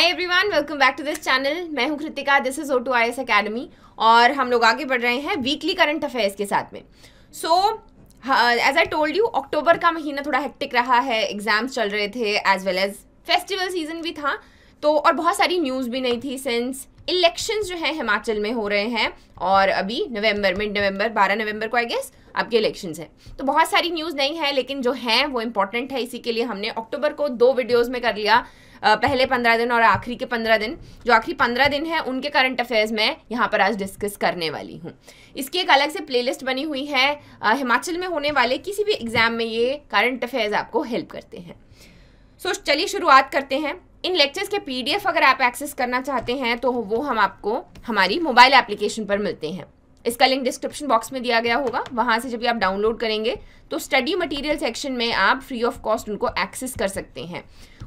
hi everyone welcome back to this channel मैं हूं Kritika this is O two I S academy और हम लोग आगे बढ़ रहे हैं वीकली करंट अफेयर्स के साथ में so as I told you October का महीना थोड़ा हेक्टिक रहा है एग्जाम्स चल रहे थे as well as festival season भी था तो और बहुत सारी न्यूज़ भी नहीं थी सिंस इलेक्शंस जो है हिमाचल में हो रहे हैं और अभी नवंबर मिड नवंबर 12 नवंबर को आई गेस आपके इलेक्शंस हैं तो बहुत सारी न्यूज़ नहीं है लेकिन जो है वो इंपॉर्टेंट है इसी के लिए हमने अक्टूबर को दो वीडियोस में कर लिया पहले पंद्रह दिन और आखिरी के पंद्रह दिन जो आखिरी पंद्रह दिन है उनके करंट अफेयर्स मैं यहाँ पर आज डिस्कस करने वाली हूँ इसकी एक अलग से प्लेलिस्ट बनी हुई है हिमाचल में होने वाले किसी भी एग्ज़ाम में ये करंट अफेयर्स आपको हेल्प करते हैं सो so, चलिए शुरुआत करते हैं इन लेक्चर्स के पीडीएफ अगर आप एक्सेस करना चाहते हैं तो वो हम आपको हमारी मोबाइल एप्लीकेशन पर मिलते हैं इसका लिंक डिस्क्रिप्शन बॉक्स में दिया गया होगा वहाँ से जब भी आप डाउनलोड करेंगे तो स्टडी मटेरियल सेक्शन में आप फ्री ऑफ कॉस्ट उनको एक्सेस कर सकते हैं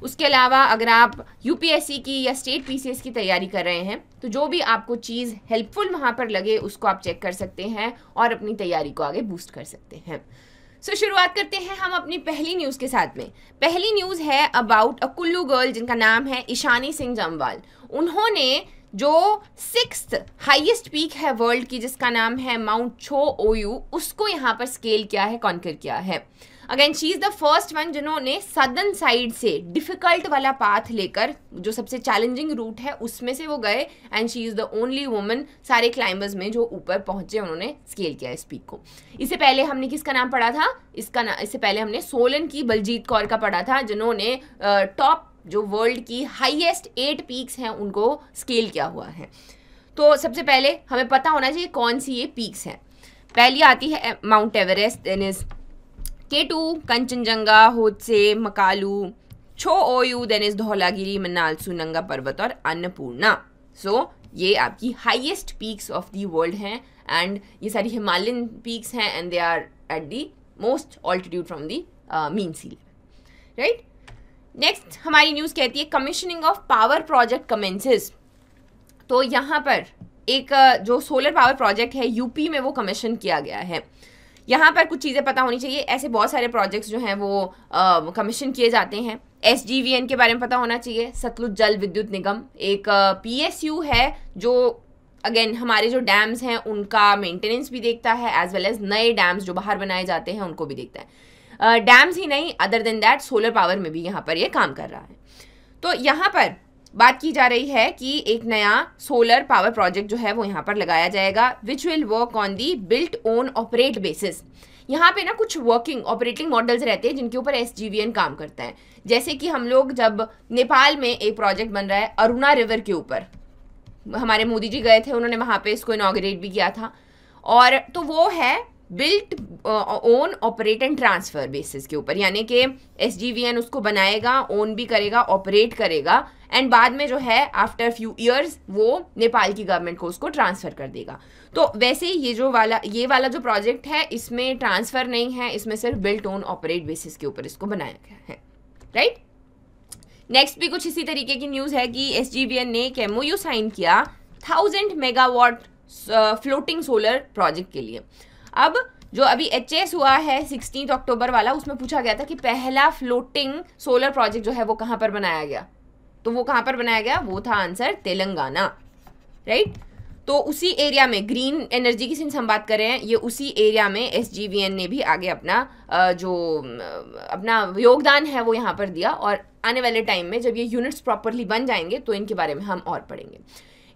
उसके अलावा अगर आप यूपीएससी की या स्टेट पीसीएस की तैयारी कर रहे हैं तो जो भी आपको चीज़ हेल्पफुल वहाँ पर लगे उसको आप चेक कर सकते हैं और अपनी तैयारी को आगे बूस्ट कर सकते हैं सो so, शुरुआत करते हैं हम अपनी पहली न्यूज़ के साथ में पहली न्यूज़ है अबाउट अ कुल्लू गर्ल जिनका नाम है ईशानी सिंह जमवाल उन्होंने जो सिक्स हाईएस्ट पीक है वर्ल्ड की जिसका नाम है माउंट छो ओयू उसको यहाँ पर स्केल किया है कॉन्कर किया है again she is the first one जिन्होंने सदन साइड से डिफ़िकल्ट वाला पाथ लेकर जो सबसे चैलेंजिंग रूट है उसमें से वो गए and she is the only woman सारे क्लाइंबर्स में जो ऊपर पहुंचे उन्होंने स्केल किया इस पीक को इससे पहले हमने किसका नाम पढ़ा था इसका नाम इससे पहले हमने सोलन की बलजीत कौर का पढ़ा था जिन्होंने टॉप जो वर्ल्ड की हाइएस्ट एट पीक्स हैं उनको स्केल किया हुआ है तो सबसे पहले हमें पता होना चाहिए कौन सी ये पीक्स हैं पहली आती है Mount Everest then is Kanchenjunga Kanchenjunga, Makalu Cho Oyu then is Dhaulagiri Manal, Nanga Parbat और अन्नपूर्णा सो so, ये आपकी highest peaks of the world हैं एंड ये सारी हिमालयन पीक्स हैं and they are at the most altitude from the mean sea right next हमारी news कहती है commissioning of power project commences तो यहाँ पर एक uh, जो सोलर पावर प्रोजेक्ट है यूपी में वो कमीशन किया गया है यहाँ पर कुछ चीज़ें पता होनी चाहिए ऐसे बहुत सारे प्रोजेक्ट्स जो हैं वो कमीशन किए जाते हैं एस के बारे में पता होना चाहिए सतलुज जल विद्युत निगम एक पी है जो अगेन हमारे जो डैम्स हैं उनका मेंटेनेंस भी देखता है एज वेल एज नए डैम्स जो बाहर बनाए जाते हैं उनको भी देखता है डैम्स uh, ही नहीं other than that solar power में भी यहाँ पर ये यह काम कर रहा है तो यहाँ पर बात की जा रही है कि एक नया सोलर पावर प्रोजेक्ट जो है वो यहाँ पर लगाया जाएगा which will work on the built own operate basis यहाँ पे ना कुछ वर्किंग ऑपरेटिंग मॉडल्स रहते हैं जिनके ऊपर एस काम करता है जैसे कि हम लोग जब नेपाल में एक प्रोजेक्ट बन रहा है अरुणा रिवर के ऊपर हमारे मोदी जी गए थे उन्होंने वहाँ पे इसको इनाग्रेट भी किया था और तो वो है built own operate and transfer basis के ऊपर यानी कि एस उसको बनाएगा ओन भी करेगा ऑपरेट करेगा एंड बाद में जो है आफ्टर फ्यू ईयर्स वो नेपाल की गवर्नमेंट को उसको ट्रांसफ़र कर देगा तो वैसे ये जो वाला ये वाला जो प्रोजेक्ट है इसमें ट्रांसफ़र नहीं है इसमें सिर्फ बिल्ट ओन ऑपरेट बेसिस के ऊपर इसको बनाया गया है राइट नेक्स्ट भी कुछ इसी तरीके की न्यूज़ है कि एस ने एक एम साइन किया thousand megawatt floating solar project के लिए अब जो अभी एच हुआ है सिक्सटीन अक्टूबर वाला उसमें पूछा गया था कि पहला फ्लोटिंग सोलर प्रोजेक्ट जो है वो कहाँ पर बनाया गया तो वो कहाँ पर बनाया गया वो था आंसर तेलंगाना राइट तो उसी एरिया में ग्रीन एनर्जी की सिंस हम बात कर रहे हैं ये उसी एरिया में एस ने भी आगे अपना जो अपना योगदान है वो यहाँ पर दिया और आने वाले टाइम में जब ये यूनिट्स प्रॉपरली बन जाएंगे तो इनके बारे में हम और पढ़ेंगे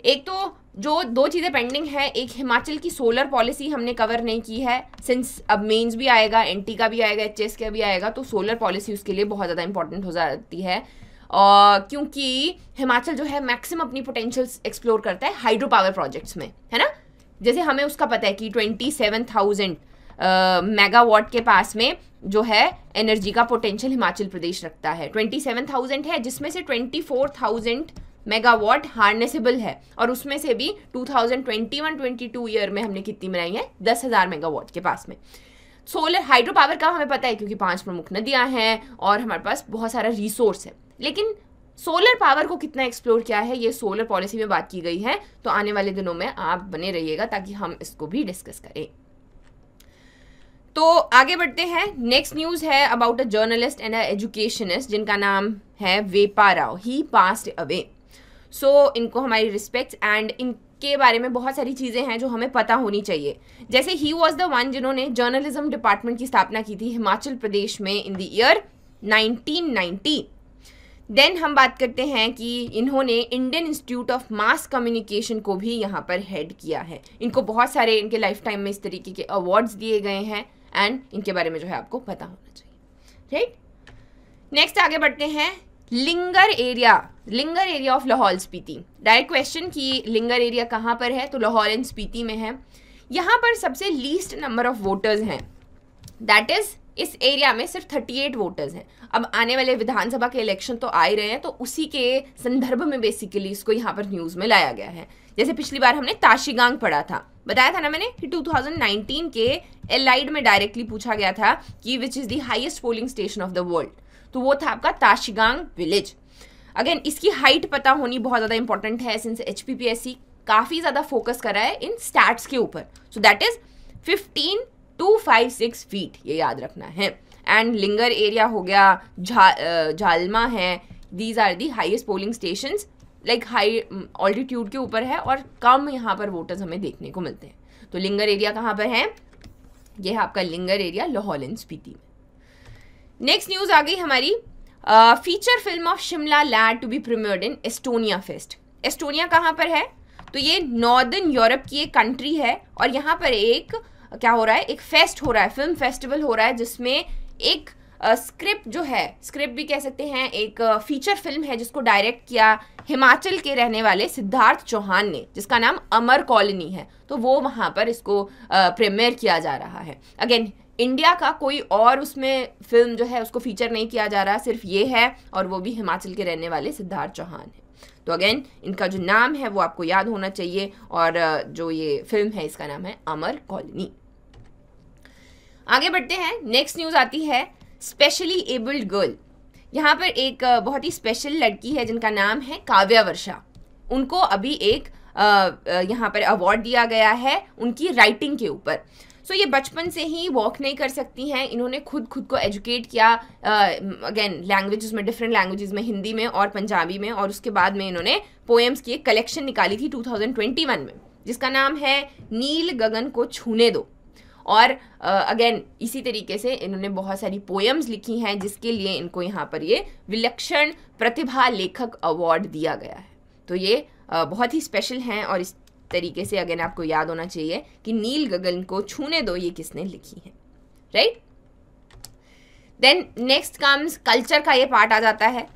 एक तो जो दो चीज़ें पेंडिंग है एक हिमाचल की सोलर पॉलिसी हमने कवर नहीं की है सिंस अब मेंस भी आएगा एनटी का भी आएगा एच का भी आएगा तो सोलर पॉलिसी उसके लिए बहुत ज़्यादा इंपॉर्टेंट हो जाती है और क्योंकि हिमाचल जो है मैक्सिमम अपनी पोटेंशियल्स एक्सप्लोर करता है हाइड्रो पावर प्रोजेक्ट्स में है ना जैसे हमें उसका पता है कि ट्वेंटी सेवन थाउजेंड मेगावाट के पास में जो है एनर्जी का पोटेंशियल हिमाचल प्रदेश रखता है ट्वेंटी सेवन थाउजेंड है जिसमें से twenty four thousand megawatt harnessable है और उसमें से भी 2021-22 ईयर में हमने कितनी बनाई है दस हज़ार मेगावाट के पास में सोलर हाइड्रो पावर का हमें पता है क्योंकि पांच प्रमुख नदियां हैं और हमारे पास बहुत सारा रिसोर्स है लेकिन सोलर पावर को कितना एक्सप्लोर किया है ये सोलर पॉलिसी में बात की गई है तो आने वाले दिनों में आप बने रहिएगा ताकि हम इसको भी डिस्कस करें तो आगे बढ़ते हैं नेक्स्ट न्यूज़ है about a journalist and a educationist जिनका नाम है Vepa Rao he passed away so so, इनको हमारी रिस्पेक्ट एंड इन के बारे में बहुत सारी चीज़ें हैं जो हमें पता होनी चाहिए जैसे ही वॉज द वन जिन्होंने जर्नलिज्म डिपार्टमेंट की स्थापना की थी हिमाचल प्रदेश में इन द ईयर 1990 देन हम बात करते हैं कि इन्होंने Indian Institute of Mass Communication को भी यहाँ पर हेड किया है इनको बहुत सारे इनके लाइफ टाइम में इस तरीके के अवार्ड्स दिए गए हैं एंड इनके बारे में जो है आपको पता होना चाहिए राइट नेक्स्ट आगे बढ़ते हैं Linger area Linger area of Lahaul Spiti direct question कि लिंगर एरिया कहाँ पर है तो लाहौल एंड स्पीति में है यहाँ पर सबसे लीस्ट नंबर ऑफ वोटर्स हैं दैट इज़ इस एरिया में सिर्फ 38 वोटर्स हैं अब आने वाले विधानसभा के इलेक्शन तो आ ही रहे हैं तो उसी के संदर्भ में बेसिकली इसको यहाँ पर न्यूज़ में लाया गया है जैसे पिछली बार हमने ताशीगांग पढ़ा था बताया था ना मैंने कि 2019 के एलाइड में डायरेक्टली पूछा गया था कि which is the highest polling station of the world तो वो था आपका ताशिगांग विलेज अगेन इसकी हाइट पता होनी बहुत ज़्यादा इंपॉर्टेंट है सिंस एच काफ़ी ज़्यादा फोकस करा है इन स्टैट्स के ऊपर so that is fifteen two five six feet ये याद रखना है एंड लिंगर एरिया हो गया झा जा, झालमा है these are the highest polling station like high altitude के ऊपर है और कम यहाँ पर वोटर्स हमें देखने को मिलते हैं तो लिंगर एरिया कहाँ पर है यह है आपका लिंगर एरिया लाहौल एंड स्पीति में नेक्स्ट न्यूज़ आ गई हमारी feature film of Shimla land to be premiered in Estonia fest Estonia कहाँ पर है तो ये नॉर्दर्न यूरोप की एक कंट्री है और यहाँ पर एक क्या हो रहा है एक फेस्ट हो रहा है फिल्म फेस्टिवल हो रहा है जिसमें एक स्क्रिप्ट जो है स्क्रिप्ट भी कह सकते हैं एक फीचर फिल्म है जिसको डायरेक्ट किया हिमाचल के रहने वाले सिद्धार्थ चौहान ने जिसका नाम अमर कॉलोनी है तो वो वहाँ पर इसको प्रीमियर किया जा रहा है अगेन इंडिया का कोई और उसमें फिल्म जो है उसको फीचर नहीं किया जा रहा सिर्फ ये है और वो भी हिमाचल के रहने वाले सिद्धार्थ चौहान है तो अगेन इनका जो नाम है वो आपको याद होना चाहिए और जो ये फिल्म है इसका नाम है अमर कॉलोनी आगे बढ़ते हैं नेक्स्ट न्यूज़ आती है स्पेशली एबल्ड गर्ल यहाँ पर एक बहुत ही स्पेशल लड़की है जिनका नाम है काव्या वर्षा उनको अभी एक यहाँ पर अवार्ड दिया गया है उनकी राइटिंग के ऊपर सो so, ये बचपन से ही वॉक नहीं कर सकती हैं इन्होंने खुद खुद को एजुकेट किया अगेन लैंग्वेज में डिफरेंट लैंग्वेज में हिंदी में और पंजाबी में और उसके बाद में इन्होंने पोएम्स की एक कलेक्शन निकाली थी 2021 में जिसका नाम है नील गगन को छूने दो और अगेन uh, इसी तरीके से इन्होंने बहुत सारी पोएम्स लिखी हैं जिसके लिए इनको यहाँ पर ये विलक्षण प्रतिभा लेखक अवार्ड दिया गया है तो ये uh, बहुत ही स्पेशल हैं और इस तरीके से अगेन आपको याद होना चाहिए कि नील गगन को छूने दो ये किसने लिखी है right then next comes culture का ये पार्ट आ जाता है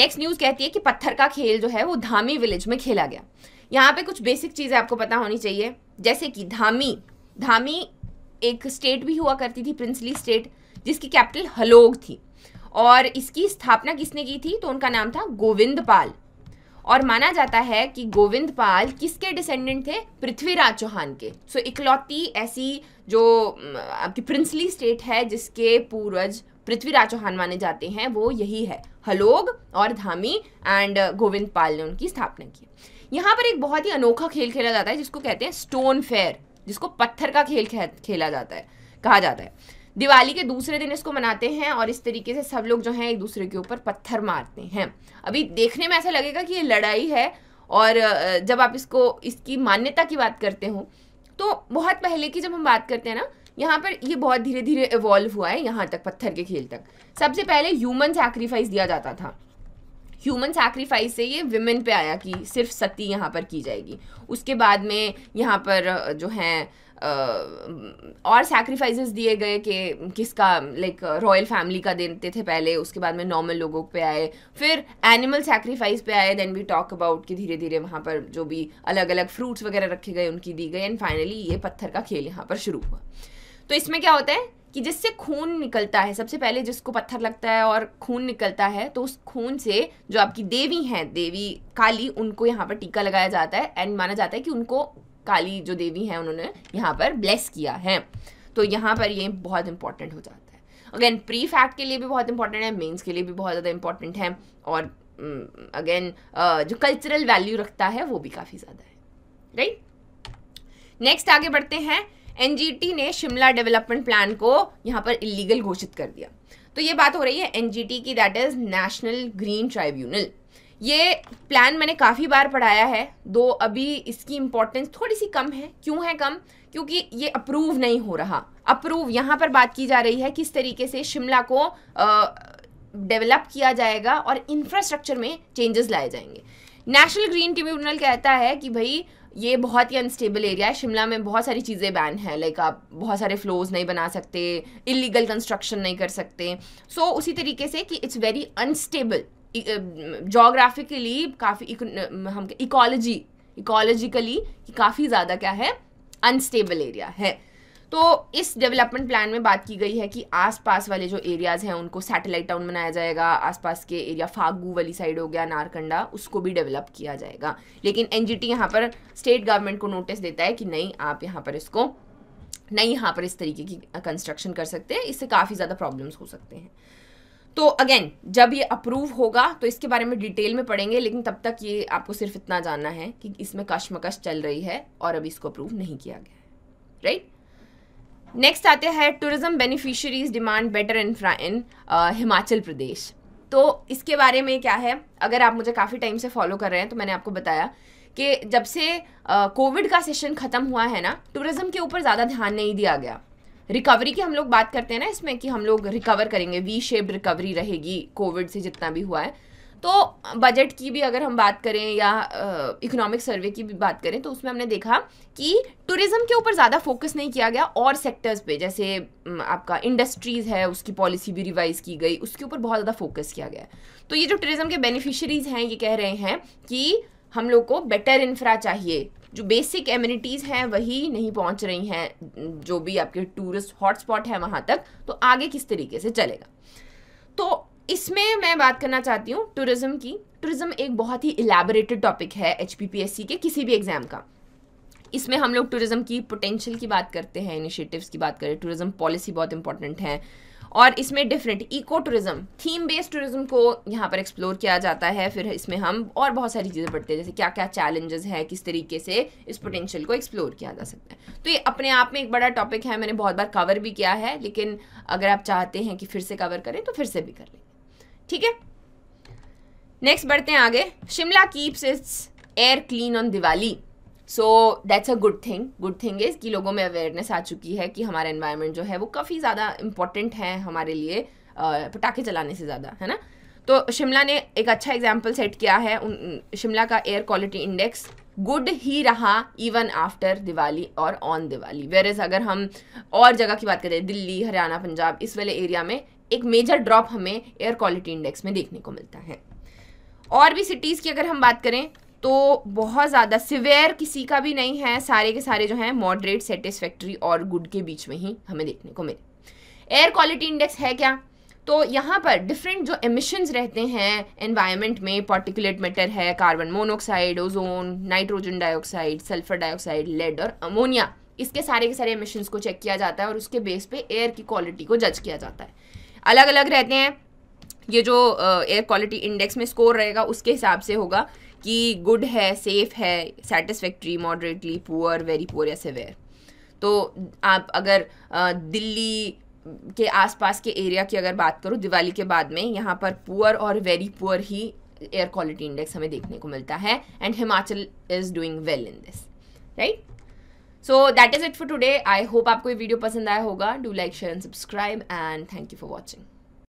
नेक्स्ट न्यूज़ कहती है कि पत्थर का खेल जो है वो धामी विलेज में खेला गया यहाँ पे कुछ बेसिक चीज़ें आपको पता होनी चाहिए जैसे कि धामी धामी एक स्टेट भी हुआ करती थी प्रिंसली स्टेट जिसकी कैपिटल हलोग थी और इसकी स्थापना किसने की थी तो उनका नाम था गोविंद पाल और माना जाता है कि गोविंद पाल किसके डिसेंडेंट थे पृथ्वीराज चौहान के सो so, इकलौती ऐसी जो आपकी प्रिंसली स्टेट है जिसके पूर्वज पृथ्वीराज चौहान माने जाते हैं वो यही है हलोग और धामी एंड गोविंद पाल ने उनकी स्थापना की यहाँ पर एक बहुत ही अनोखा खेल खेला जाता है जिसको कहते हैं स्टोन फेयर जिसको पत्थर का खेल खेला जाता है कहा जाता है दिवाली के दूसरे दिन इसको मनाते हैं और इस तरीके से सब लोग जो हैं एक दूसरे के ऊपर पत्थर मारते हैं अभी देखने में ऐसा लगेगा कि ये लड़ाई है और जब आप इसको इसकी मान्यता की बात करते हो तो बहुत पहले की जब हम बात करते हैं ना यहाँ पर ये बहुत धीरे धीरे इवॉल्व हुआ है यहाँ तक पत्थर के खेल तक सबसे पहले ह्यूमन सेक्रीफाइस दिया जाता था ह्यूमन सेक्रीफाइस से ये विमेन पे आया कि सिर्फ सती यहाँ पर की जाएगी उसके बाद में यहाँ पर जो हैं और सैक्रिफाइसेस दिए गए कि किसका लाइक रॉयल फैमिली का देते थे पहले उसके बाद में नॉर्मल लोगों पे आए फिर एनिमल सैक्रिफाइस पे आए देन वी टॉक अबाउट कि धीरे धीरे वहाँ पर जो भी अलग अलग फ्रूट्स वगैरह रखे गए उनकी दी गई एंड फाइनली ये पत्थर का खेल यहाँ पर शुरू हुआ तो इसमें क्या होता है कि जिससे खून निकलता है सबसे पहले जिसको पत्थर लगता है और खून निकलता है तो उस खून से जो आपकी देवी हैं देवी काली उनको यहाँ पर टीका लगाया जाता है एंड माना जाता है कि उनको काली जो देवी हैं उन्होंने यहाँ पर ब्लेस किया है तो यहाँ पर ये बहुत इंपॉर्टेंट हो जाता है अगेन प्री फैक्ट के लिए भी बहुत इंपॉर्टेंट है मेंस के लिए भी बहुत ज़्यादा इंपॉर्टेंट है और mm, अगेन uh, जो कल्चरल वैल्यू रखता है वो भी काफ़ी ज़्यादा है राइट नेक्स्ट आगे बढ़ते हैं एन ने शिमला डेवलपमेंट प्लान को यहाँ पर इलीगल घोषित कर दिया तो ये बात हो रही है एनजीटी की that is National Green Tribunal ये प्लान मैंने काफ़ी बार पढ़ाया है दो अभी इसकी इम्पोर्टेंस थोड़ी सी कम है क्यों है कम क्योंकि ये अप्रूव नहीं हो रहा अप्रूव यहाँ पर बात की जा रही है किस तरीके से शिमला को डेवलप किया जाएगा और इंफ्रास्ट्रक्चर में चेंजेस लाए जाएंगे नेशनल ग्रीन ट्रिब्यूनल कहता है कि भाई ये बहुत ही अनस्टेबल एरिया है शिमला में बहुत सारी चीज़ें बैन हैं लाइक आप बहुत सारे फ्लोज नहीं बना सकते इलीगल कंस्ट्रक्शन नहीं कर सकते सो so, उसी तरीके से कि इट्स वेरी अनस्टेबल जोग्राफिकली काफ़ी हम इकोलॉजी इकोलॉजिकली काफ़ी ज़्यादा क्या है अनस्टेबल एरिया है तो इस डेवलपमेंट प्लान में बात की गई है कि आसपास वाले जो एरियाज़ हैं उनको सैटेलाइट टाउन बनाया जाएगा आसपास के एरिया फागू वाली साइड हो गया नारकंडा उसको भी डेवलप किया जाएगा लेकिन एन जी यहाँ पर स्टेट गवर्नमेंट को नोटिस देता है कि नहीं आप यहाँ पर इसको नहीं यहाँ पर इस तरीके की कंस्ट्रक्शन कर सकते हैं इससे काफ़ी ज़्यादा प्रॉब्लम्स हो सकते हैं तो अगेन जब ये अप्रूव होगा तो इसके बारे में डिटेल में पढ़ेंगे लेकिन तब तक ये आपको सिर्फ इतना जानना है कि इसमें कशमकश चल रही है और अभी इसको अप्रूव नहीं किया गया है राइट नेक्स्ट आते हैं tourism beneficiaries demand better in in Himachal Pradesh तो इसके बारे में क्या है अगर आप मुझे काफ़ी टाइम से फॉलो कर रहे हैं तो मैंने आपको बताया कि जब से कोविड uh, का सेशन ख़त्म हुआ है ना टूरिज़्म के ऊपर ज़्यादा ध्यान नहीं दिया गया रिकवरी की हम लोग बात करते हैं ना इसमें कि हम लोग रिकवर करेंगे वी शेप्ड रिकवरी रहेगी कोविड से जितना भी हुआ है तो बजट की भी अगर हम बात करें या इकोनॉमिक सर्वे की भी बात करें तो उसमें हमने देखा कि टूरिज़्म के ऊपर ज़्यादा फोकस नहीं किया गया और सेक्टर्स पे जैसे आपका इंडस्ट्रीज़ है उसकी पॉलिसी भी रिवाइज़ की गई उसके ऊपर बहुत ज़्यादा फोकस किया गया तो ये जो टूरिज़्म के बेनिफिशरीज़ हैं ये कह रहे हैं कि हम लोग को बेटर इंफ्रा चाहिए जो बेसिक एम्यूनिटीज़ हैं वही नहीं पहुंच रही हैं जो भी आपके टूरिस्ट हॉटस्पॉट हैं वहाँ तक तो आगे किस तरीके से चलेगा तो इसमें मैं बात करना चाहती हूँ टूरिज़्म की टूरिज़्म एक बहुत ही इलेबोरेटेड टॉपिक है एच के किसी भी एग्ज़ाम का इसमें हम लोग टूरिज़्म की पोटेंशियल की बात करते हैं इनिशिएटिव्स की बात करें टूरिज़्म पॉलिसी बहुत इंपॉर्टेंट है और इसमें different eco tourism theme based tourism को यहाँ पर एक्सप्लोर किया जाता है फिर इसमें हम और बहुत सारी चीज़ें पढ़ते हैं जैसे क्या क्या चैलेंजेस है किस तरीके से इस पोटेंशियल को एक्सप्लोर किया जा सकता है तो ये अपने आप में एक बड़ा टॉपिक है मैंने बहुत बार कवर भी किया है लेकिन अगर आप चाहते हैं कि फिर से कवर करें तो फिर से भी कर लेंगे ठीक है नेक्स्ट बढ़ते हैं आगे Shimla keeps its air clean on Diwali so that's a good thing good thing is कि लोगों में अवेयरनेस आ चुकी है कि हमारा इन्वायरमेंट जो है वो काफ़ी ज़्यादा इंपॉर्टेंट है हमारे लिए पटाखे चलाने से ज़्यादा है ना तो शिमला ने एक अच्छा एग्जाम्पल सेट किया है शिमला का एयर क्वालिटी इंडेक्स गुड ही रहा इवन आफ्टर दिवाली और ऑन दिवाली वेर इज़ अगर हम और जगह की बात करें दिल्ली हरियाणा पंजाब इस वाले एरिया में एक मेजर ड्रॉप हमें एयर क्वालिटी इंडेक्स में देखने को मिलता है और भी सिटीज़ की अगर हम बात करें तो बहुत ज़्यादा सिवेयर किसी का भी नहीं है सारे के सारे जो हैं मॉडरेट सेटिस्फैक्ट्री और गुड के बीच में ही हमें देखने को मिले एयर क्वालिटी इंडेक्स है क्या तो यहाँ पर डिफरेंट जो एमिशंस रहते हैं एनवायरनमेंट में पार्टिकुलेट मैटर है carbon monoxide ozone nitrogen dioxide sulphur dioxide lead और अमोनिया इसके सारे के सारे एमिशंस को चेक किया जाता है और उसके बेस पे एयर की क्वालिटी को जज किया जाता है अलग अलग रहते हैं ये जो एयर क्वालिटी इंडेक्स में स्कोर रहेगा उसके हिसाब से होगा कि गुड है सेफ है satisfactory moderately poor very poor या सेवेयर तो आप अगर दिल्ली के आसपास के एरिया की अगर बात करूँ दिवाली के बाद में यहाँ पर पुअर और वेरी पुअर ही एयर क्वालिटी इंडेक्स हमें देखने को मिलता है and Himachal is doing well in this right so that is it for today I hope आपको ये वीडियो पसंद आया होगा do like share and subscribe and thank you for watching